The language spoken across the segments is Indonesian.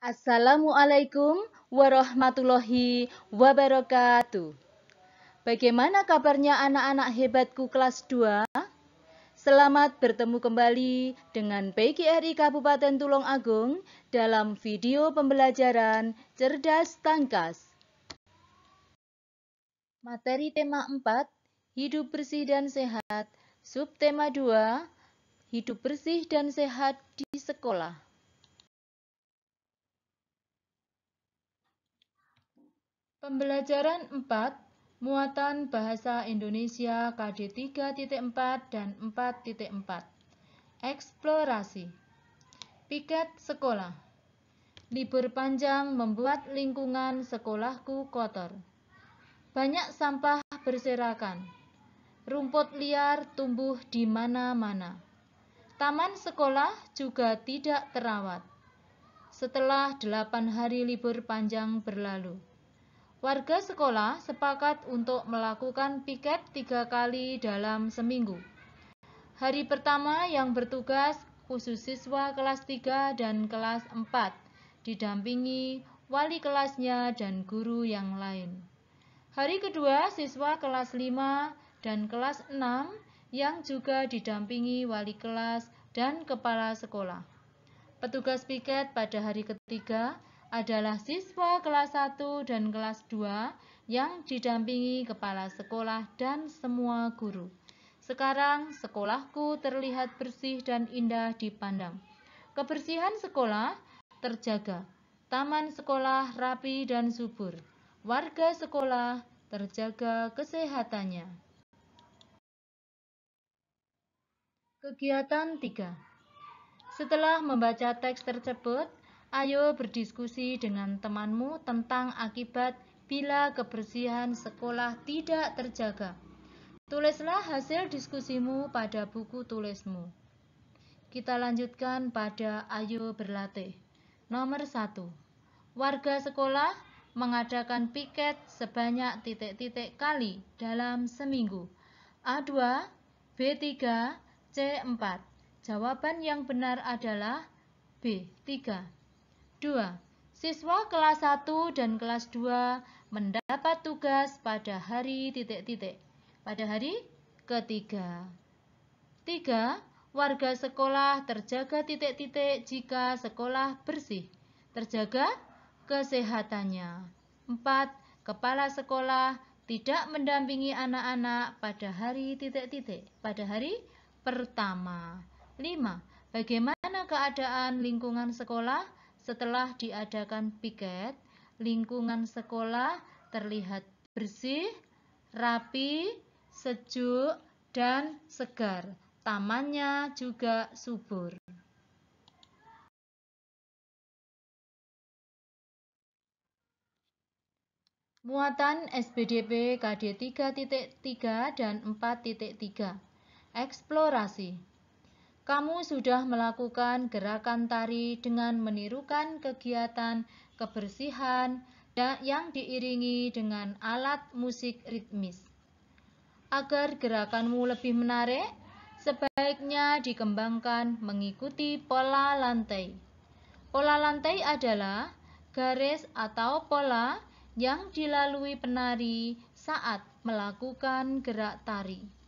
Assalamualaikum warahmatullahi wabarakatuh. Bagaimana kabarnya anak-anak hebatku kelas 2? Selamat bertemu kembali dengan PGRI Kabupaten Tulung Agung dalam video pembelajaran Cerdas Tangkas. Materi tema 4, Hidup Bersih dan Sehat, subtema 2, Hidup Bersih dan Sehat di Sekolah. Pembelajaran 4, muatan Bahasa Indonesia KD 3.4 dan 4.4. Eksplorasi. Piket sekolah. Libur panjang membuat lingkungan sekolahku kotor. Banyak sampah berserakan. Rumput liar tumbuh di mana-mana. Taman sekolah juga tidak terawat. Setelah delapan hari libur panjang berlalu, Warga sekolah sepakat untuk melakukan piket tiga kali dalam seminggu. Hari pertama yang bertugas khusus siswa kelas 3 dan kelas 4, didampingi wali kelasnya dan guru yang lain. Hari kedua siswa kelas 5 dan kelas 6 yang juga didampingi wali kelas dan kepala sekolah. Petugas piket pada hari ketiga adalah siswa kelas 1 dan kelas 2 yang didampingi kepala sekolah dan semua guru. Sekarang sekolahku terlihat bersih dan indah dipandang. Kebersihan sekolah terjaga. Taman sekolah rapi dan subur. Warga sekolah terjaga kesehatannya. Kegiatan 3 Setelah membaca teks tersebut, Ayo berdiskusi dengan temanmu tentang akibat bila kebersihan sekolah tidak terjaga. Tulislah hasil diskusimu pada buku tulismu. Kita lanjutkan pada Ayo Berlatih. Nomor 1. Warga sekolah mengadakan piket sebanyak titik-titik kali dalam seminggu. A2, B3, C4. Jawaban yang benar adalah B3. 2. Siswa kelas 1 dan kelas 2 mendapat tugas pada hari titik-titik. Pada hari ketiga. 3. Warga sekolah terjaga titik-titik jika sekolah bersih. Terjaga kesehatannya. 4. Kepala sekolah tidak mendampingi anak-anak pada hari titik-titik. Pada hari pertama. 5. Bagaimana keadaan lingkungan sekolah? Setelah diadakan piket, lingkungan sekolah terlihat bersih, rapi, sejuk, dan segar. Tamannya juga subur. Muatan SBDP KD 3.3 dan 4.3 Eksplorasi kamu sudah melakukan gerakan tari dengan menirukan kegiatan kebersihan yang diiringi dengan alat musik ritmis. Agar gerakanmu lebih menarik, sebaiknya dikembangkan mengikuti pola lantai. Pola lantai adalah garis atau pola yang dilalui penari saat melakukan gerak tari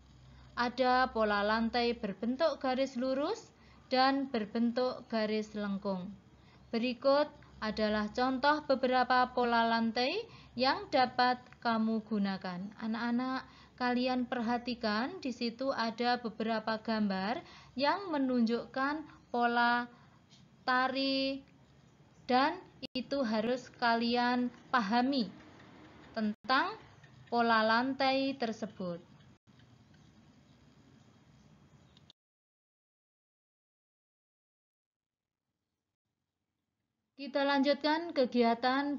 ada pola lantai berbentuk garis lurus dan berbentuk garis lengkung. Berikut adalah contoh beberapa pola lantai yang dapat kamu gunakan. Anak-anak, kalian perhatikan di situ ada beberapa gambar yang menunjukkan pola tari dan itu harus kalian pahami tentang pola lantai tersebut. Kita lanjutkan kegiatan 2.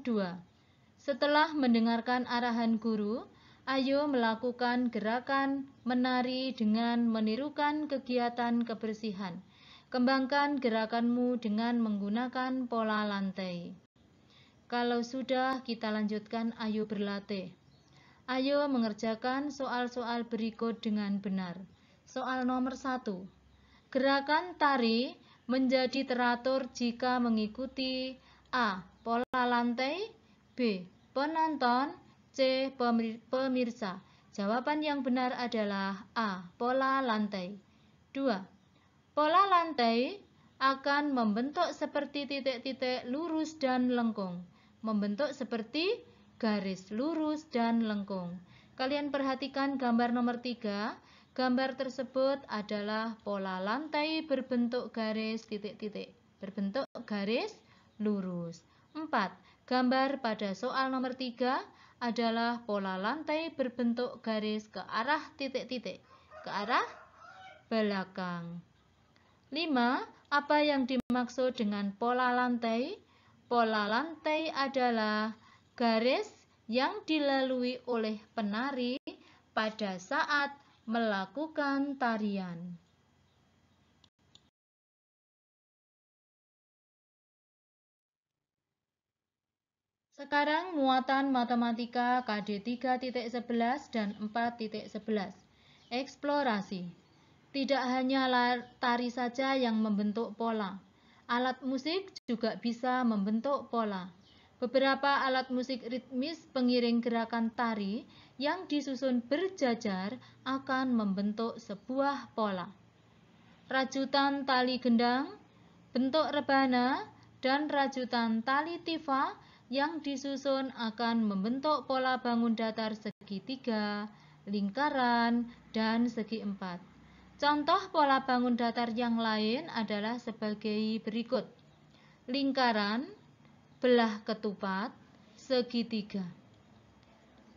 Setelah mendengarkan arahan guru, ayo melakukan gerakan menari dengan menirukan kegiatan kebersihan. Kembangkan gerakanmu dengan menggunakan pola lantai. Kalau sudah, kita lanjutkan ayo berlatih. Ayo mengerjakan soal-soal berikut dengan benar. Soal nomor 1. Gerakan tari menjadi teratur jika mengikuti A. Pola lantai B. Penonton C. Pemirsa Jawaban yang benar adalah A. Pola lantai 2. Pola lantai akan membentuk seperti titik-titik lurus dan lengkung membentuk seperti garis lurus dan lengkung Kalian perhatikan gambar nomor 3 Gambar tersebut adalah pola lantai berbentuk garis titik-titik, berbentuk garis lurus. 4. Gambar pada soal nomor 3 adalah pola lantai berbentuk garis ke arah titik-titik, ke arah belakang. 5. Apa yang dimaksud dengan pola lantai? Pola lantai adalah garis yang dilalui oleh penari pada saat melakukan tarian. Sekarang muatan matematika KD 3.11 dan 4.11. Eksplorasi. Tidak hanya tari saja yang membentuk pola. Alat musik juga bisa membentuk pola. Beberapa alat musik ritmis pengiring gerakan tari yang disusun berjajar akan membentuk sebuah pola. Rajutan tali gendang, bentuk rebana, dan rajutan tali tifa yang disusun akan membentuk pola bangun datar segitiga, lingkaran, dan segi empat. Contoh pola bangun datar yang lain adalah sebagai berikut. Lingkaran, belah ketupat segitiga.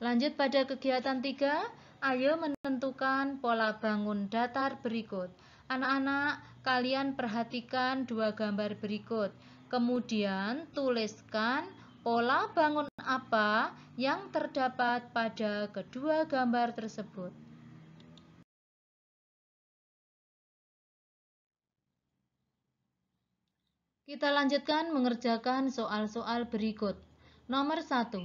Lanjut pada kegiatan 3, ayo menentukan pola bangun datar berikut. Anak-anak, kalian perhatikan dua gambar berikut. Kemudian tuliskan pola bangun apa yang terdapat pada kedua gambar tersebut. Kita lanjutkan mengerjakan soal-soal berikut. Nomor 1.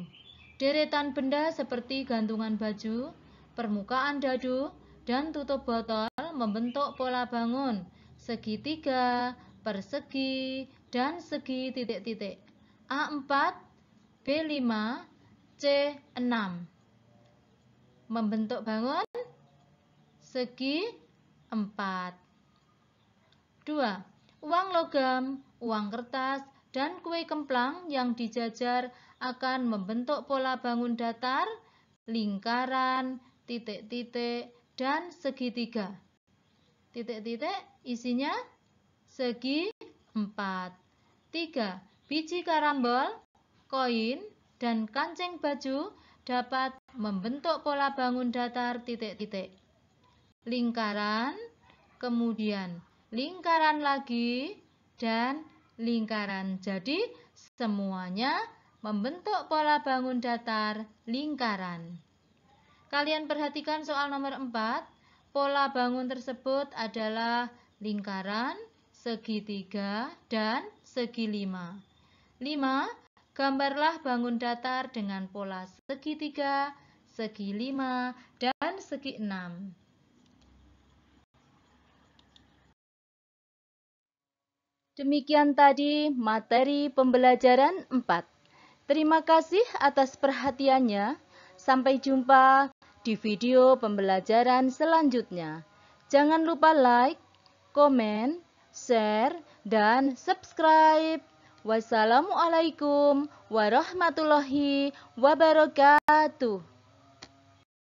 Deretan benda seperti gantungan baju, permukaan dadu, dan tutup botol membentuk pola bangun, segitiga, persegi, dan segi titik-titik. A4, B5, C6. Membentuk bangun segi 4. 2 uang logam, uang kertas, dan kue kemplang yang dijajar akan membentuk pola bangun datar, lingkaran, titik-titik, dan segitiga. Titik-titik isinya segi 4. 3. Biji karambol, koin, dan kancing baju dapat membentuk pola bangun datar titik-titik. Lingkaran, kemudian lingkaran lagi, dan lingkaran. Jadi, semuanya membentuk pola bangun datar lingkaran. Kalian perhatikan soal nomor 4. Pola bangun tersebut adalah lingkaran, segitiga, dan segi 5. 5. Gambarlah bangun datar dengan pola segitiga, segi 5, dan segi 6. Demikian tadi materi pembelajaran 4. Terima kasih atas perhatiannya. Sampai jumpa di video pembelajaran selanjutnya. Jangan lupa like, komen, share, dan subscribe. Wassalamualaikum warahmatullahi wabarakatuh.